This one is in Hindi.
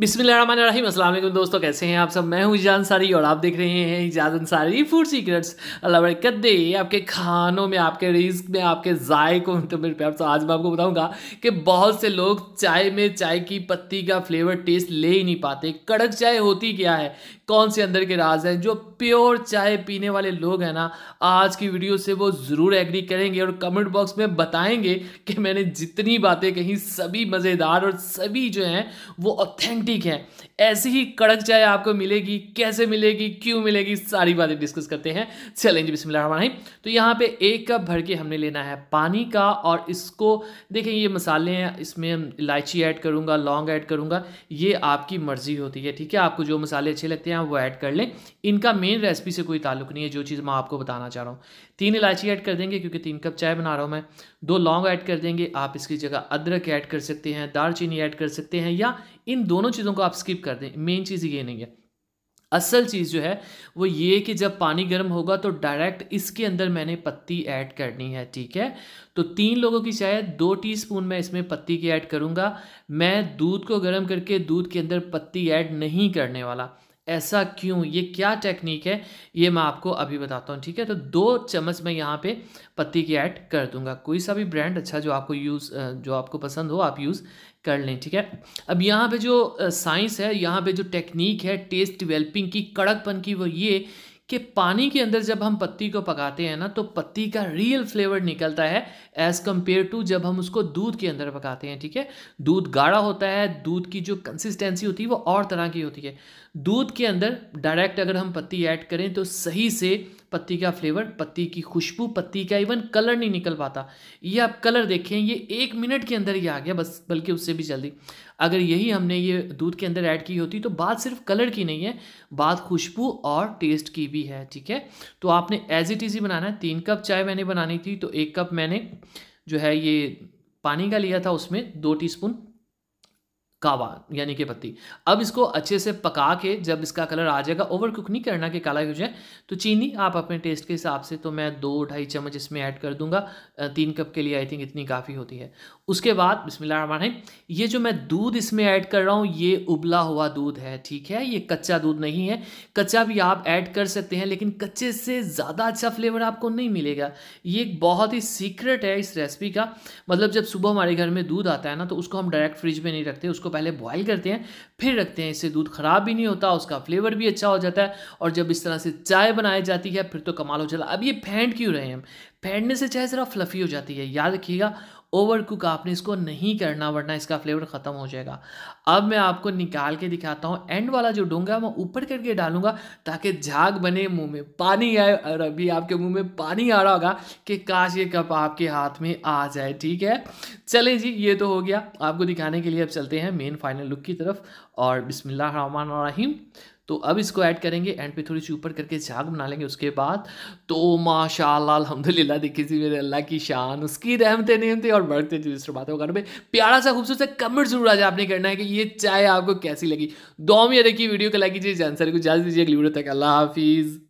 बिस्मिल अस्सलाम वालेकुम दोस्तों कैसे हैं आप सब मैं हूँ ईजान अंसारी और आप देख रहे हैं ईजाज अंसारी फूड सीक्रेट्स अल्लाह बरकत दे आपके खानों में आपके रिस्क में आपके जायकों तो मेरे प्यार तो आज मैं आपको बताऊंगा कि बहुत से लोग चाय में चाय की पत्ती का फ्लेवर टेस्ट ले ही नहीं पाते कड़क चाय होती क्या है कौन से अंदर के राज हैं जो प्योर चाय पीने वाले लोग हैं ना आज की वीडियो से वो ज़रूर एग्री करेंगे और कमेंट बॉक्स में बताएंगे कि मैंने जितनी बातें कहीं सभी मज़ेदार और सभी जो हैं वो ऑथेंटिक ठीक है ऐसी ही कड़क चाय आपको मिलेगी कैसे मिलेगी क्यों मिलेगी सारी बातें डिस्कस करते हैं चलेंगे बिस्मिल्लाह तो यहाँ पे एक कप भर के हमने लेना है पानी का और इसको देखें ये मसाले हैं इसमें हम इलायची ऐड करूँगा लौंग ऐड करूँगा ये आपकी मर्ज़ी होती है ठीक है आपको जो मसाले अच्छे लगते हैं वो ऐड कर लें इनका मेन रेसिपी से कोई ताल्लुक नहीं है जो चीज़ मैं आपको बताना चाह रहा हूँ तीन इलायची ऐड कर देंगे क्योंकि तीन कप चाय बना रहा हूँ मैं दो लौंग ऐड कर देंगे आप इसकी जगह अदरक ऐड कर सकते हैं दालचीनी ऐड कर सकते हैं या इन दोनों चीज़ों को आप स्किप कर दें मेन चीज़ ये नहीं है असल चीज़ जो है वो ये कि जब पानी गर्म होगा तो डायरेक्ट इसके अंदर मैंने पत्ती ऐड करनी है ठीक है तो तीन लोगों की चाय दो टीस्पून मैं इसमें पत्ती की ऐड करूँगा मैं दूध को गर्म करके दूध के अंदर पत्ती ऐड नहीं करने वाला ऐसा क्यों ये क्या टेक्निक है ये मैं आपको अभी बताता हूँ ठीक है तो दो चम्मच मैं यहाँ पे पत्ती की ऐड कर दूंगा कोई सा भी ब्रांड अच्छा जो आपको यूज़ जो आपको पसंद हो आप यूज़ कर लें ठीक है अब यहाँ पे जो साइंस है यहाँ पे जो टेक्निक है टेस्ट डिवेलपिंग की कड़कपन की वो ये कि पानी के अंदर जब हम पत्ती को पकाते हैं ना तो पत्ती का रियल फ्लेवर निकलता है एज़ कम्पेयर टू जब हम उसको दूध के अंदर पकाते हैं ठीक है दूध गाढ़ा होता है दूध की जो कंसिस्टेंसी होती है वो और तरह की होती है दूध के अंदर डायरेक्ट अगर हम पत्ती ऐड करें तो सही से पत्ती का फ्लेवर पत्ती की खुशबू पत्ती का इवन कलर नहीं निकल पाता ये आप कलर देखें ये एक मिनट के अंदर ही आ गया बस बल्कि उससे भी जल्दी अगर यही हमने ये दूध के अंदर ऐड की होती तो बात सिर्फ कलर की नहीं है बात खुशबू और टेस्ट की भी है ठीक है तो आपने एज इट इज़ ही बनाना है तीन कप चाय मैंने बनानी थी तो एक कप मैंने जो है ये पानी का लिया था उसमें दो टी कावा यानी कि पत्ती अब इसको अच्छे से पका के जब इसका कलर आ जाएगा ओवर कुक नहीं करना कि काला हो जाए तो चीनी आप अपने टेस्ट के हिसाब से तो मैं दो ढाई चम्मच इसमें ऐड कर दूंगा तीन कप के लिए आई थिंक इतनी काफ़ी होती है उसके बाद बिस्मिल्लाह ये जो मैं दूध इसमें ऐड कर रहा हूँ ये उबला हुआ दूध है ठीक है ये कच्चा दूध नहीं है कच्चा भी आप ऐड कर सकते हैं लेकिन कच्चे से ज़्यादा अच्छा फ्लेवर आपको नहीं मिलेगा ये एक बहुत ही सीक्रेट है इस रेसिपी का मतलब जब सुबह हमारे घर में दूध आता है ना तो उसको हम डायरेक्ट फ्रिज में नहीं रखते उसको पहले बॉयल करते हैं फिर रखते हैं इससे दूध ख़राब भी नहीं होता उसका फ्लेवर भी अच्छा हो जाता है और जब इस तरह से चाय बनाई जाती है फिर तो कमाल हो चला अब ये फेंट क्यों रहे हैं फेंटने से चाय ज़रा फ्लफ़ी हो जाती है याद रखिएगा ओवर कुक आपने इसको नहीं करना वरना इसका फ्लेवर ख़त्म हो जाएगा अब मैं आपको निकाल के दिखाता हूँ एंड वाला जो डोंगा मैं ऊपर करके डालूंगा ताकि झाग बने मुंह में पानी आए और अभी आपके मुंह में पानी आ रहा होगा कि काश ये कप आपके हाथ में आ जाए ठीक है चले जी ये तो हो गया आपको दिखाने के लिए अब चलते हैं मेन फाइनल लुक की तरफ और बिसमिल्ल रहीम तो अब इसको ऐड करेंगे एंड पे थोड़ी सी ऊपर करके झाग बना लेंगे उसके बाद तो माशाल्लाह अलहमदिल्ला देखिए सी मेरे अल्लाह की शान उसकी रहमते नियमते और बढ़ते जिस बात होगा में प्यारा सा खूबसूरत सा कमेंट जरूर आज आपने करना है कि ये चाय आपको कैसी लगी दो मेरे की वीडियो को लाइक कीजिए जानसर को जल्द दीजिए अगली वीडियो तक अल्लाह हाफिज़